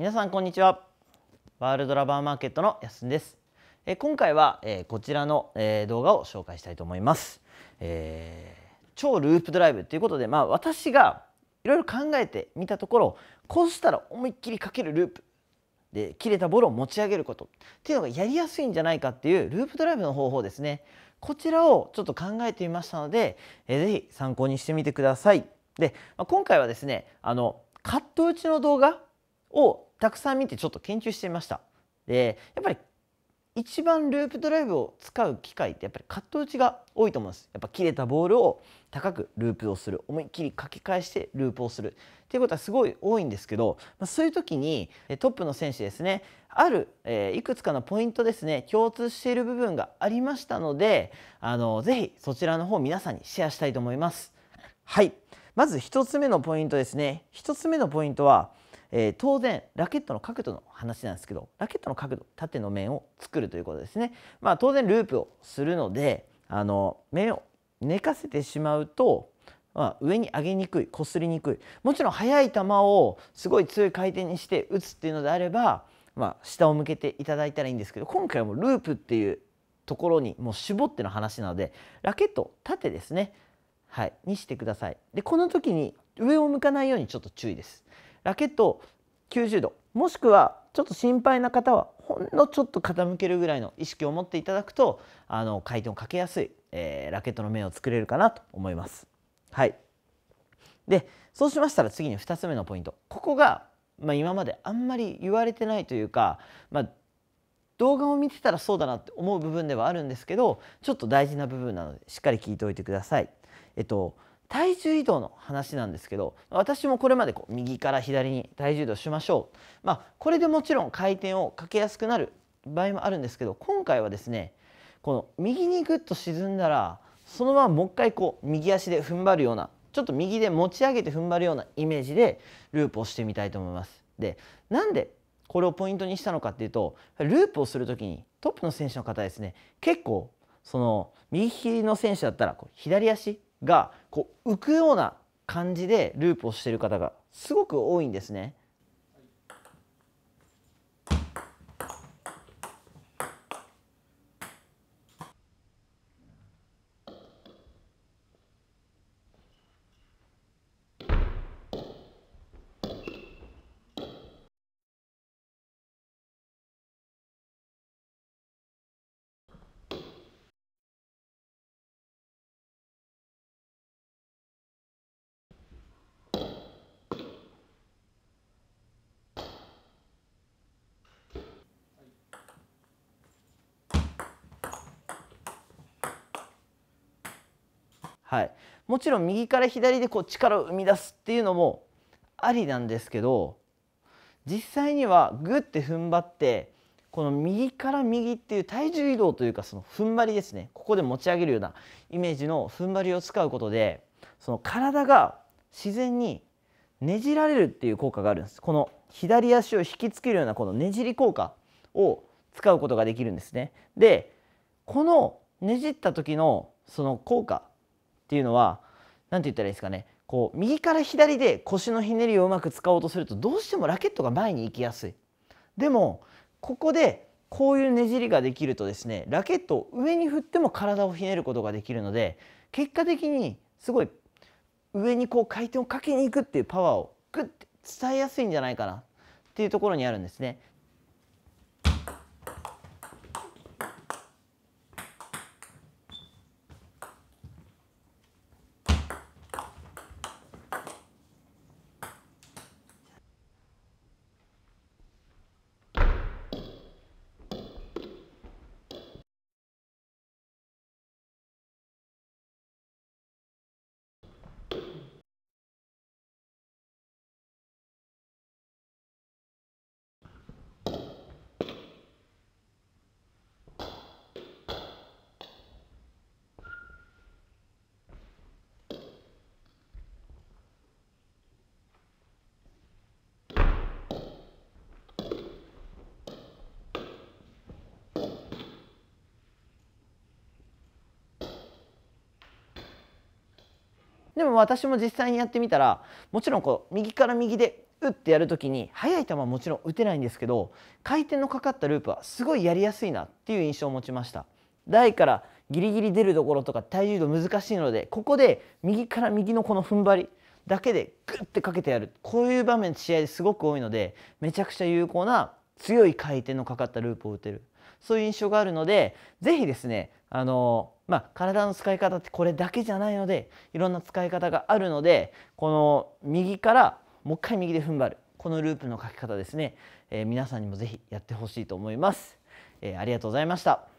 皆さんこんにちはワールドラバーマーケットの安ですえ今回は、えこちらの、え動画を紹介したいと思います、えー、超ループドライブということでまあ私がいろいろ考えてみたところこうしたら思いっきりかけるループで切れたボールを持ち上げることっていうのがやりやすいんじゃないかっていうループドライブの方法ですねこちらをちょっと考えてみましたので、えー、ぜひ参考にしてみてくださいで、まあ、今回はですねあのカット打ちの動画をたくさん見てちょっと研究してみました。でやっぱり一番ループドライブを使う機会ってやっぱりカット打ちが多いと思うんです。やっぱ切れたボールを高くループをする思いっきり書け返してループをするっていうことはすごい多いんですけど、まあ、そういう時にトップの選手ですねある、えー、いくつかのポイントですね共通している部分がありましたのであのぜひそちらの方皆さんにシェアしたいと思います。はいまず1つ目のポイントですね1つ目のポイントはえー、当然ラケットの角度の話なんですけどラケットの角度縦の面を作るということですね、まあ、当然ループをするのであの面を寝かせてしまうと、まあ、上に上げにくいこすりにくいもちろん速い球をすごい強い回転にして打つっていうのであれば、まあ、下を向けていただいたらいいんですけど今回はもループっていうところにもう絞っての話なのでラケット縦ですねはいにしてくださいでこの時に上を向かないようにちょっと注意ですラケットを90度もしくはちょっと心配な方はほんのちょっと傾けるぐらいの意識を持っていただくとあの回転をかけやすい、えー、ラケットの面を作れるかなと思います。はい、でそうしましたら次に2つ目のポイントここが、まあ、今まであんまり言われてないというか、まあ、動画を見てたらそうだなって思う部分ではあるんですけどちょっと大事な部分なのでしっかり聞いておいてください。えっと体重移動の話なんですけど私もこれまでこう右から左に体重移動しましょう、まあ、これでもちろん回転をかけやすくなる場合もあるんですけど今回はですねこの右にグッと沈んだらそのままもう一回こう右足で踏ん張るようなちょっと右で持ち上げて踏ん張るようなイメージでループをしてみたいと思います。でなんでこれをポイントにしたのかっていうとループをする時にトップの選手の方ですね結構その右利きの選手だったらこう左足がこう浮くような感じでループをしてる方がすごく多いんですね。はい、もちろん右から左でこう力を生み出すっていうのもありなんですけど実際にはグッて踏ん張ってこの右から右っていう体重移動というかその踏ん張りですねここで持ち上げるようなイメージの踏ん張りを使うことでその体が自然にねじられるっていう効果があるんですこの左足を引きつけるようなこのねじり効果を使うことができるんですねでこのねじった時のその効果っていうのは何て言ったらいいですかねこう右から左で腰のひねりをうまく使おうとするとどうしてもラケットが前に行きやすい。でもここでこういうねじりができるとですねラケットを上に振っても体をひねることができるので結果的にすごい上にこう回転をかけに行くっていうパワーをグッて伝えやすいんじゃないかなっていうところにあるんですね。でも私も実際にやってみたらもちろんこう右から右で打ってやる時に速い球はもちろん打てないんですけど回転のかかったループはすごいやりやすいなっていう印象を持ちました台からギリギリ出るところとか体重度難しいのでここで右から右のこの踏ん張りだけでグッてかけてやるこういう場面試合ですごく多いのでめちゃくちゃ有効な強い回転のかかったループを打てるそういう印象があるので是非ですねあのまあ、体の使い方ってこれだけじゃないのでいろんな使い方があるのでこの右からもう一回右で踏ん張るこのループの書き方ですね、えー、皆さんにも是非やってほしいと思います、えー、ありがとうございました